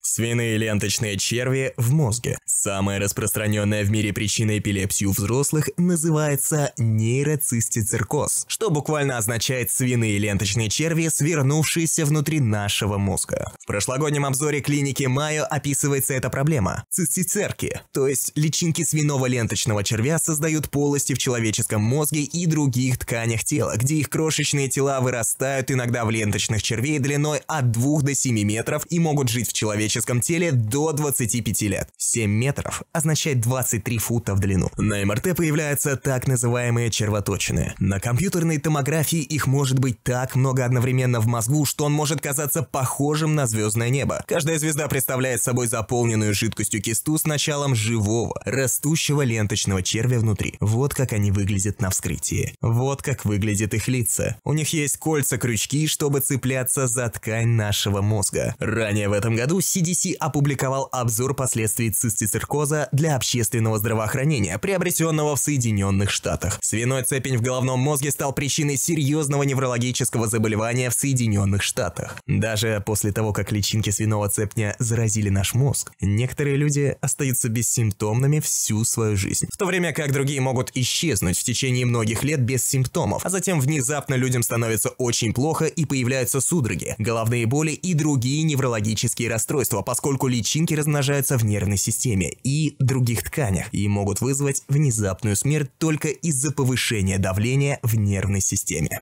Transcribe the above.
Свиные ленточные черви в мозге. Самая распространенная в мире причина эпилепсии у взрослых называется нейроцистицеркоз, что буквально означает свиные ленточные черви, свернувшиеся внутри нашего мозга. В прошлогоднем обзоре клиники Майо описывается эта проблема. Цистицерки, то есть личинки свиного ленточного червя создают полости в человеческом мозге и других тканях тела, где их крошечные тела вырастают иногда в ленточных червей длиной от 2 до 7 метров и могут жить в человеке человеческом теле до 25 лет. 7 метров означает 23 фута в длину. На МРТ появляются так называемые червоточины. На компьютерной томографии их может быть так много одновременно в мозгу, что он может казаться похожим на звездное небо. Каждая звезда представляет собой заполненную жидкостью кисту с началом живого, растущего ленточного червя внутри. Вот как они выглядят на вскрытии. Вот как выглядят их лица. У них есть кольца-крючки, чтобы цепляться за ткань нашего мозга. Ранее в этом году CDC опубликовал обзор последствий цистициркоза для общественного здравоохранения, приобретенного в Соединенных Штатах. Свиной цепень в головном мозге стал причиной серьезного неврологического заболевания в Соединенных Штатах. Даже после того, как личинки свиного цепня заразили наш мозг, некоторые люди остаются бессимптомными всю свою жизнь, в то время как другие могут исчезнуть в течение многих лет без симптомов, а затем внезапно людям становится очень плохо и появляются судороги, головные боли и другие неврологические расстройства, расстройство, поскольку личинки размножаются в нервной системе и других тканях и могут вызвать внезапную смерть только из-за повышения давления в нервной системе.